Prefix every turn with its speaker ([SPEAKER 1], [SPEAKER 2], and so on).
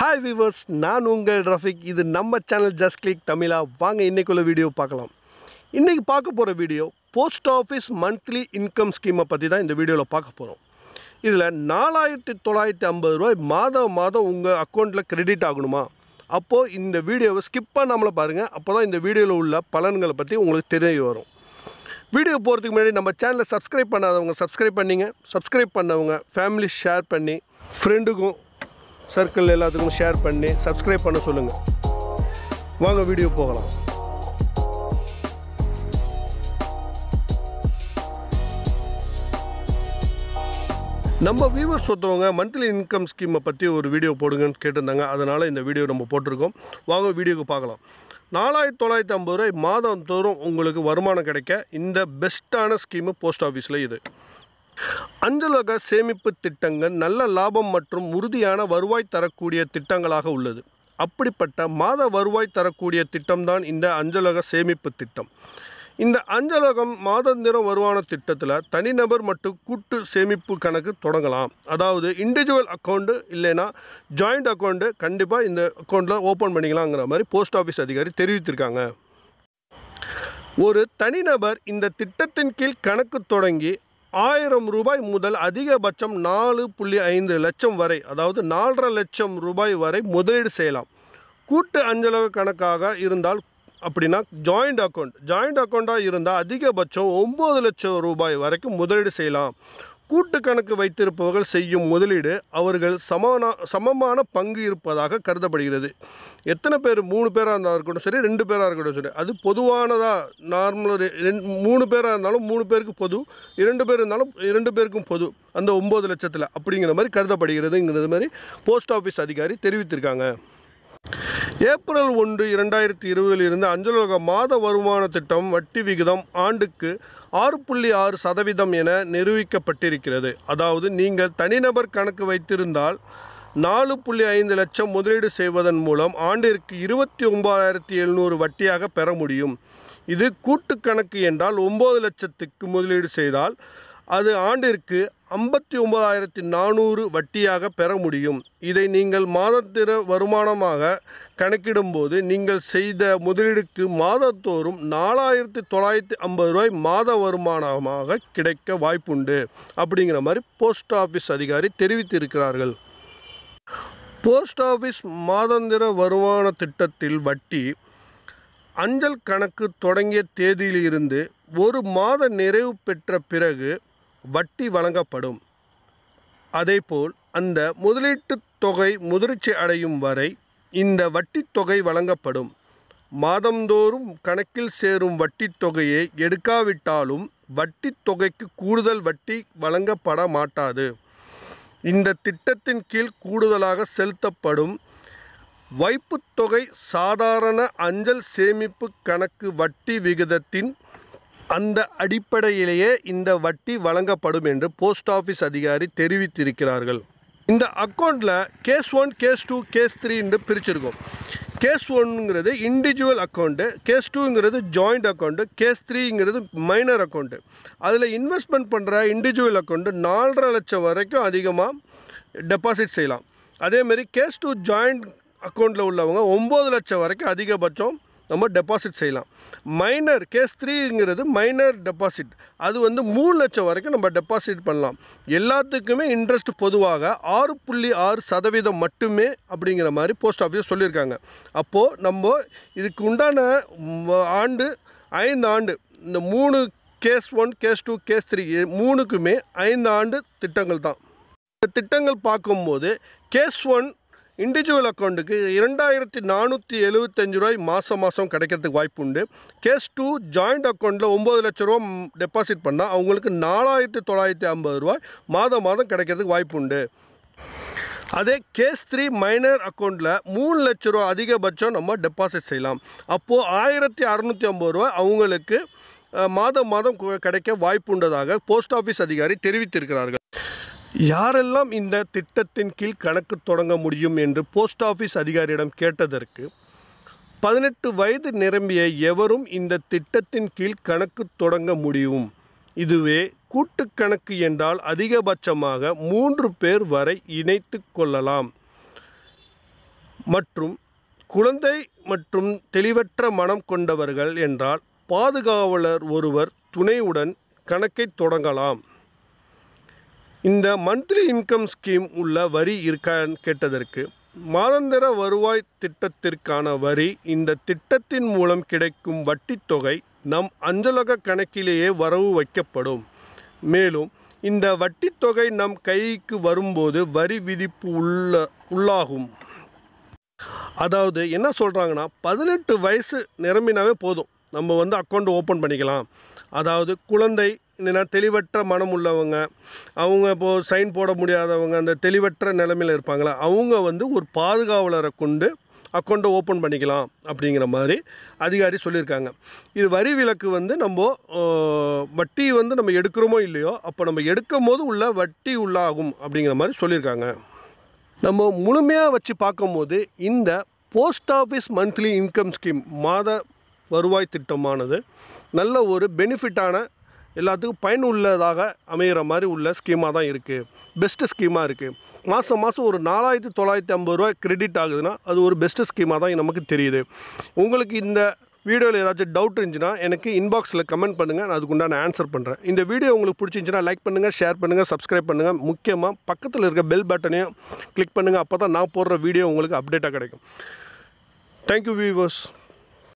[SPEAKER 1] hi viewers நான் உங்கள் ரஃபிக் இது நம்ம சேனல் ஜஸ்ட் கிளிக் தமிழா வாங்க இன்னைக்குள்ள வீடியோ பார்க்கலாம் இன்றைக்கி பார்க்க போகிற video post office monthly income ஸ்கீமை பற்றி தான் இந்த வீடியோவில் பார்க்க போகிறோம் இதில் நாலாயிரத்தி தொள்ளாயிரத்தி ஐம்பது ரூபாய் மாதம் மாதம் உங்கள் அக்கௌண்ட்டில் கிரெடிட் ஆகணுமா அப்போது இந்த வீடியோவை ஸ்கிப் பண்ணாமல் பாருங்கள் அப்போ தான் இந்த வீடியோவில் உள்ள பலன்களை பற்றி உங்களுக்கு தெரிய வரும் வீடியோ போகிறதுக்கு முன்னாடி நம்ம சேனலை சப்ஸ்கிரைப் பண்ணாதவங்க சப்ஸ்கிரைப் பண்ணிங்க சப்ஸ்கிரைப் பண்ணவங்க ஃபேமிலி ஷேர் பண்ணி ஃப்ரெண்டுக்கும் சர்க்கிள் எல்லாத்துக்கும் ஷேர் பண்ணி சப்ஸ்கிரைப் பண்ண சொல்லுங்கள் வாங்க வீடியோ போகலாம் நம்ம வியூவர்ஸ் ஒருத்தவங்க மந்த்லி இன்கம் ஸ்கீமை பற்றி ஒரு வீடியோ போடுங்கன்னு கேட்டிருந்தாங்க அதனால் இந்த வீடியோ நம்ம போட்டிருக்கோம் வாங்க வீடியோக்கு பார்க்கலாம் நாலாயிரத்தி தொள்ளாயிரத்தி ஐம்பது ரூபாய் மாதம் தோறும் உங்களுக்கு வருமானம் கிடைக்க இந்த பெஸ்ட்டான ஸ்கீமு போஸ்ட் ஆஃபீஸில் இது அஞ்சலக சேமிப்பு திட்டங்கள் நல்ல லாபம் மற்றும் உறுதியான வருவாய் தரக்கூடிய திட்டங்களாக உள்ளது அப்படிப்பட்ட மாத வருவாய் தரக்கூடிய திட்டம்தான் இந்த அஞ்சலக சேமிப்பு திட்டம் இந்த அஞ்சலகம் மாதந்திரம் வருமான திட்டத்தில் தனிநபர் மற்றும் கூட்டு சேமிப்பு கணக்கு தொடங்கலாம் அதாவது இண்டிவிஜுவல் அக்கௌண்ட்டு இல்லைன்னா ஜாயிண்ட் அக்கௌண்ட்டு கண்டிப்பாக இந்த அக்கௌண்ட்டில் ஓப்பன் பண்ணிக்கலாங்கிற மாதிரி போஸ்ட் ஆஃபீஸ் அதிகாரி தெரிவித்திருக்காங்க ஒரு தனிநபர் இந்த திட்டத்தின் கீழ் கணக்கு தொடங்கி ஆயிரம் ரூபாய் முதல் அதிகபட்சம் நாலு புள்ளி ஐந்து லட்சம் வரை அதாவது நாலரை லட்சம் ரூபாய் வரை முதலீடு செய்யலாம் கூட்டு அஞ்சலக கணக்காக இருந்தால் அப்படின்னா ஜாயிண்ட் அக்கௌண்ட் ஜாயிண்ட் அக்கௌண்ட்டாக இருந்தால் அதிகபட்சம் ஒம்பது லட்சம் ரூபாய் வரைக்கும் முதலீடு செய்யலாம் கூட்டு கணக்கு வைத்திருப்பவர்கள் செய்யும் முதலீடு அவர்கள் சமான சமமான பங்கு இருப்பதாக கருதப்படுகிறது எத்தனை பேர் மூணு பேராக இருந்தால் இருக்கட்டும் சரி ரெண்டு பேராக இருக்கட்டும் சரி அது பொதுவானதாக நார்மல் மூணு பேராக இருந்தாலும் மூணு பேருக்கு பொது இரண்டு பேர் இருந்தாலும் இரண்டு பேருக்கும் பொது அந்த ஒம்பது லட்சத்தில் அப்படிங்கிற மாதிரி கருதப்படுகிறதுங்கிறது மாதிரி போஸ்ட் ஆஃபீஸ் அதிகாரி தெரிவித்திருக்காங்க ஏப்ரல் ஒன்று இரண்டாயிரத்தி இருபதிலிருந்து இருந்து அஞ்சலக மாத வருமான திட்டம் வட்டி விகிதம் ஆண்டுக்கு ஆறு புள்ளி ஆறு சதவீதம் என நிரூபிக்கப்பட்டிருக்கிறது அதாவது நீங்கள் தனிநபர் கணக்கு வைத்திருந்தால் நாலு புள்ளி ஐந்து லட்சம் முதலீடு செய்வதன் மூலம் ஆண்டிற்கு இருபத்தி ஒன்பதாயிரத்தி எழுநூறு வட்டியாக பெற முடியும் இது கூட்டு கணக்கு என்றால் ஒம்பது லட்சத்துக்கு முதலீடு செய்தால் அது ஆண்டிற்கு ஐம்பத்தி ஒம்பதாயிரத்தி நானூறு வட்டியாக பெற முடியும் இதை நீங்கள் மாதத்திற வருமானமாக கணக்கிடும்போது நீங்கள் செய்த முதலீடுக்கு மாதத்தோறும் நாலாயிரத்தி தொள்ளாயிரத்தி ஐம்பது ரூபாய் மாத வருமானமாக கிடைக்க வாய்ப்புண்டு அப்படிங்கிற மாதிரி போஸ்ட் ஆஃபீஸ் அதிகாரி தெரிவித்திருக்கிறார்கள் போஸ்ட் ஆஃபீஸ் மாதந்திர வருமான திட்டத்தில் வட்டி அஞ்சல் கணக்கு தொடங்கிய தேதியிலிருந்து ஒரு மாத நிறைவு பெற்ற பிறகு வட்டி வழங்கப்படும் அதேபோல் அந்த முதலீட்டு தொகை முதிர்ச்சி அடையும் வரை இந்த வட்டி தொகை வழங்கப்படும் மாதந்தோறும் கணக்கில் சேரும் வட்டி தொகையை எடுக்காவிட்டாலும் வட்டி தொகைக்கு கூடுதல் வட்டி வழங்கப்பட மாட்டாது இந்த திட்டத்தின் கீழ் கூடுதலாக செலுத்தப்படும் வைப்புத்தொகை சாதாரண அஞ்சல் சேமிப்பு கணக்கு வட்டி விகிதத்தின் அந்த அடிப்படையிலேயே இந்த வட்டி வழங்கப்படும் என்று போஸ்ட் ஆஃபீஸ் அதிகாரி தெரிவித்திருக்கிறார்கள் இந்த அக்கௌண்ட்டில் case one case two case three என்று பிரிச்சிருக்கோம் கேஸ் ஒன்னுங்கிறது இண்டிவிஜுவல் அக்கௌண்ட்டு கேஸ் டூங்கிறது ஜாயிண்ட் அக்கௌண்ட்டு கேஸ் த்ரீங்கிறது மைனர் அக்கௌண்ட்டு அதில் இன்வெஸ்ட்மெண்ட் பண்ணுற இண்டிவிஜுவல் அக்கௌண்ட்டு நாலரை லட்சம் வரைக்கும் அதிகமாக டெபாசிட் செய்யலாம் அதேமாரி கேஸ் டூ ஜாயிண்ட் அக்கௌண்ட்டில் உள்ளவங்க ஒம்பது லட்சம் வரைக்கும் அதிகபட்சம் நம்ம டெபாசிட் செய்யலாம் மைனர் கேஸ் த்ரீங்கிறது மைனர் டெபாசிட் அது வந்து மூணு லட்சம் வரைக்கும் நம்ம டெபாசிட் பண்ணலாம் எல்லாத்துக்குமே இன்ட்ரெஸ்ட் பொதுவாக ஆறு புள்ளி ஆறு சதவீதம் மட்டுமே அப்படிங்கிற மாதிரி போஸ்ட் ஆஃபீஸ் சொல்லியிருக்காங்க அப்போது நம்ம இதுக்கு உண்டான ஆண்டு ஐந்து ஆண்டு இந்த மூணு case one case two case three மூணுக்குமே ஐந்து ஆண்டு திட்டங்கள் தான் இந்த திட்டங்கள் பார்க்கும்போது கேஸ் ஒன் இண்டிவிஜுவல் அக்கௌண்ட்டுக்கு இரண்டாயிரத்தி நானூற்றி எழுபத்தஞ்சு ரூபாய் மாதம் மாதம் கிடைக்கிறதுக்கு வாய்ப்பு உண்டு கேஸ் டூ ஜாயிண்ட் அக்கௌண்ட்டில் ஒம்பது லட்ச ரூபா டெபாசிட் பண்ணால் அவங்களுக்கு நாலாயிரத்தி தொள்ளாயிரத்தி ஐம்பது ரூபாய் மாதம் மாதம் கிடைக்கிறதுக்கு வாய்ப்பு உண்டு அதே கேஸ் த்ரீ மைனர் அக்கௌண்ட்டில் மூணு லட்ச ரூபா அதிகபட்சம் நம்ம டெபாசிட் செய்யலாம் அப்போது ஆயிரத்தி அறநூற்றி ஐம்பது ரூபாய் அவங்களுக்கு மாதம் மாதம் கிடைக்க வாய்ப்புண்டதாக போஸ்ட் ஆஃபீஸ் அதிகாரி தெரிவித்திருக்கிறார்கள் யாரெல்லாம் இந்த திட்டத்தின் கீழ் கணக்கு தொடங்க முடியும் என்று போஸ்ட் ஆஃபீஸ் அதிகாரியிடம் கேட்டதற்கு பதினெட்டு வயது நிரம்பிய எவரும் இந்த திட்டத்தின் கீழ் கணக்கு தொடங்க முடியும் இதுவே கூட்டு கணக்கு என்றால் அதிகபட்சமாக மூன்று பேர் வரை இணைத்து கொள்ளலாம் மற்றும் குழந்தை மற்றும் தெளிவற்ற மனம் கொண்டவர்கள் என்றால் பாதுகாவலர் ஒருவர் துணையுடன் கணக்கை தொடங்கலாம் இந்த மந்த்லி இன்கம் ஸ்கீம் உள்ள வரி இருக்கான்னு கேட்டதற்கு மாதாந்திர வருவாய் திட்டத்திற்கான வரி இந்த திட்டத்தின் மூலம் கிடைக்கும் வட்டித்தொகை நம் அஞ்சலக கணக்கிலேயே வரவு வைக்கப்படும் மேலும் இந்த வட்டித்தொகை நம் கைக்கு வரும்போது வரி விதிப்பு உள்ள உள்ளாகும் அதாவது என்ன சொல்கிறாங்கன்னா பதினெட்டு வயசு நிரம்பினாவே போதும் நம்ம வந்து அக்கௌண்ட் ஓப்பன் பண்ணிக்கலாம் அதாவது குழந்தை என்னென்னா தெளிவற்ற மனம் உள்ளவங்க அவங்க இப்போது சைன் போட முடியாதவங்க அந்த தெளிவற்ற நிலமையில் இருப்பாங்களா அவங்க வந்து ஒரு பாதுகாவலரை கொண்டு அக்கௌண்ட்டை ஓப்பன் பண்ணிக்கலாம் அப்படிங்கிற மாதிரி அதிகாரி சொல்லியிருக்காங்க இது வரி விலக்கு வந்து நம்ம வட்டி வந்து நம்ம எடுக்கிறோமோ இல்லையோ அப்போ நம்ம எடுக்கும் போது உள்ள வட்டி உள்ளாகும் அப்படிங்கிற மாதிரி சொல்லியிருக்காங்க நம்ம முழுமையாக வச்சு பார்க்கும்போது இந்த post office monthly income scheme மாத வருவாய் திட்டமானது நல்ல ஒரு பெனிஃபிட்டான எல்லாத்துக்கும் பயனுள்ளதாக அமைகிற மாதிரி உள்ள ஸ்கீமாக தான் இருக்குது பெஸ்ட்டு ஸ்கீமாக இருக்குது மாதம் மாதம் ஒரு நாலாயிரத்தி தொள்ளாயிரத்தி ஐம்பது ரூபா கிரெடிட் ஆகுதுன்னா அது ஒரு பெஸ்ட்டு ஸ்கீமாக தான் நமக்கு தெரியுது உங்களுக்கு இந்த வீடியோவில் ஏதாச்சும் டவுட் இருந்துச்சுன்னா எனக்கு இன்பாக்ஸில் கமெண்ட் பண்ணுங்கள் நான் அதுக்குண்டான ஆன்சர் பண்ணுறேன் இந்த வீடியோ உங்களுக்கு பிடிச்சிருந்துச்சுன்னா லைக் பண்ணுங்கள் ஷேர் பண்ணுங்கள் சப்ஸ்கிரைப் பண்ணுங்கள் முக்கியமாக பக்கத்தில் இருக்க பெல் பட்டனையும் கிளிக் பண்ணுங்கள் அப்போ தான் நான் போடுற வீடியோ உங்களுக்கு அப்டேட்டாக கிடைக்கும் தேங்க்யூ வியூவர்ஸ்